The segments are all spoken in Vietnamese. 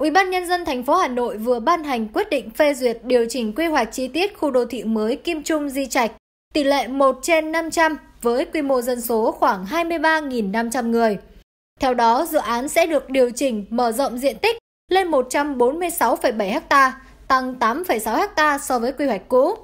Ủy ban nhân dân thành phố Hà Nội vừa ban hành quyết định phê duyệt điều chỉnh quy hoạch chi tiết khu đô thị mới Kim Trung Di Trạch, tỷ lệ 1 trên 500 với quy mô dân số khoảng 23.500 người. Theo đó, dự án sẽ được điều chỉnh mở rộng diện tích lên 146,7 ha, tăng 8,6 ha so với quy hoạch cũ.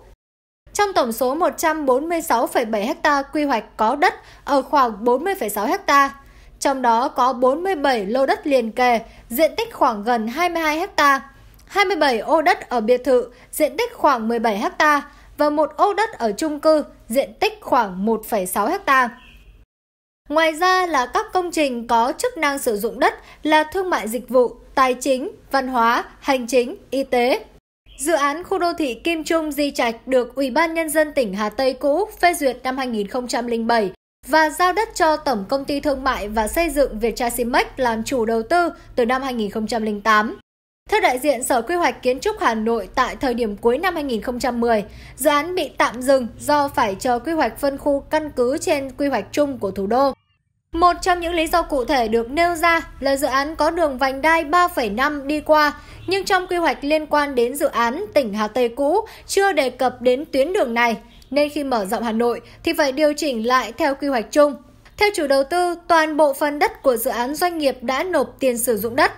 Trong tổng số 146,7 ha quy hoạch có đất ở khoảng 40,6 ha, trong đó có 47 lô đất liền kề, diện tích khoảng gần 22 ha, 27 ô đất ở biệt thự, diện tích khoảng 17 ha và một ô đất ở trung cư, diện tích khoảng 1,6 ha. Ngoài ra là các công trình có chức năng sử dụng đất là thương mại dịch vụ, tài chính, văn hóa, hành chính, y tế. Dự án khu đô thị Kim Trung Di Trạch được Ủy ban Nhân dân tỉnh Hà Tây cũ phê duyệt năm 2007 và giao đất cho Tổng Công ty Thương mại và Xây dựng Việt Vietchaximex làm chủ đầu tư từ năm 2008. Theo đại diện Sở Quy hoạch Kiến trúc Hà Nội tại thời điểm cuối năm 2010, dự án bị tạm dừng do phải chờ quy hoạch phân khu căn cứ trên quy hoạch chung của thủ đô. Một trong những lý do cụ thể được nêu ra là dự án có đường vành đai 3,5 đi qua, nhưng trong quy hoạch liên quan đến dự án tỉnh Hà Tây cũ chưa đề cập đến tuyến đường này nên khi mở rộng Hà Nội thì phải điều chỉnh lại theo quy hoạch chung. Theo chủ đầu tư, toàn bộ phần đất của dự án doanh nghiệp đã nộp tiền sử dụng đất.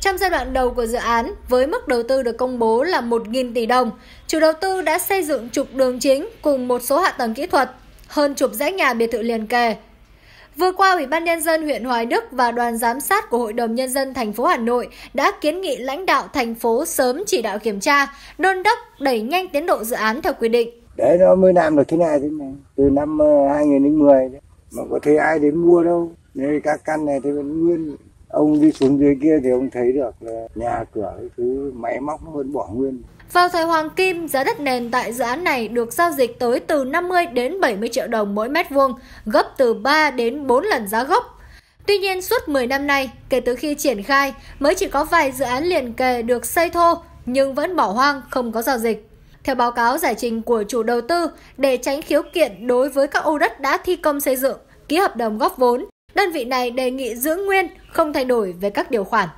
Trong giai đoạn đầu của dự án, với mức đầu tư được công bố là 1.000 tỷ đồng, chủ đầu tư đã xây dựng trục đường chính cùng một số hạ tầng kỹ thuật, hơn chục dãy nhà biệt thự liền kề. Vừa qua, Ủy ban nhân dân huyện Hoài Đức và đoàn giám sát của Hội đồng nhân dân thành phố Hà Nội đã kiến nghị lãnh đạo thành phố sớm chỉ đạo kiểm tra, đôn đốc đẩy nhanh tiến độ dự án theo quy định đấy nó mới làm được thế này thế này từ năm 2010 ờ, đấy. mà có thấy ai đến mua đâu nên các căn này thì vẫn nguyên ông đi xuống dưới kia thì ông thấy được là nhà cửa cái thứ máy móc nó vẫn bỏ nguyên vào thời Hoàng Kim, giá đất nền tại dự án này được giao dịch tới từ 50 đến 70 triệu đồng mỗi mét vuông, gấp từ 3 đến 4 lần giá gốc. Tuy nhiên, suốt 10 năm nay, kể từ khi triển khai, mới chỉ có vài dự án liền kề được xây thô nhưng vẫn bỏ hoang không có giao dịch. Theo báo cáo giải trình của chủ đầu tư, để tránh khiếu kiện đối với các ô đất đã thi công xây dựng, ký hợp đồng góp vốn, đơn vị này đề nghị giữ nguyên, không thay đổi về các điều khoản.